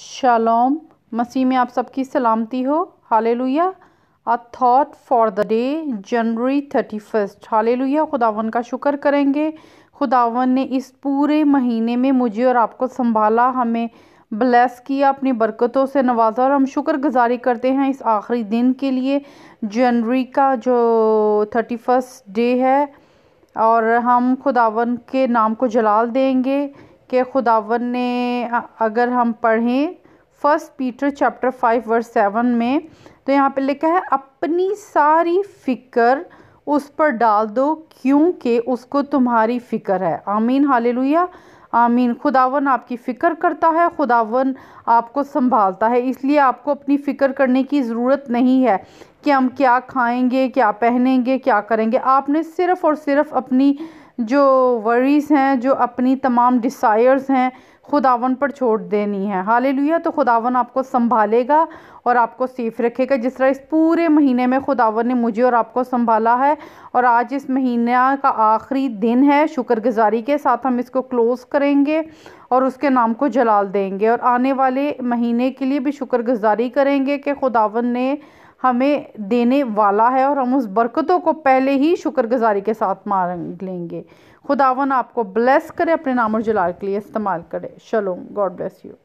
shalom मसीह में आप सबकी सलामती हो hallelujah a thought for the day January thirty first hallelujah खुदावन का शुक्र करेंगे खुदावन ने इस पूरे महीने में मुझे और आपको संभाला हमें ब्लेस किया अपनी बरकतों से नवाजा और हम शुक्र गुजारी करते हैं इस आखिरी दिन के लिए जनवरी का जो थर्टी फर्स्ट डे है और हम खुदावन के नाम को जलाल देंगे कि खुदावन ने अगर हम पढ़ें first Peter chapter five verse seven में तो यहाँ पे लिखा है अपनी सारी फ़िक्र उस पर डाल दो क्योंकि उसको तुम्हारी फ़िक्र है आमीन हालेलुया आमीन खुदावन आपकी फ़िक्र करता है खुदावन आपको संभालता है इसलिए आपको अपनी फ़िक्र करने की ज़रूरत नहीं है कि हम क्या खाएंगे क्या पहनेंगे क्या करेंगे आपने सिर्फ़ और सिर्फ़ अपनी जो वरीज़ हैं जो अपनी तमाम डिसायर्स हैं खुदावन पर छोड़ देनी है हालेलुया तो खुदावन आपको संभालेगा और आपको सेफ़ रखेगा जिस तरह इस पूरे महीने में खुदावन ने मुझे और आपको संभाला है और आज इस महीने का आखिरी दिन है शुक्रगुजारी के साथ हम इसको क्लोज़ करेंगे और उसके नाम को जलाल देंगे और आने वाले महीने के लिए भी शुक्रगुजारी करेंगे कि खुदावन ने हमें देने वाला है और हम उस बरकतों को पहले ही शुक्रगुजारी के साथ मांग लेंगे खुदावन आपको ब्लेस करे अपने नाम और जलाल के लिए इस्तेमाल करे शलोम गॉड ब्लेस यू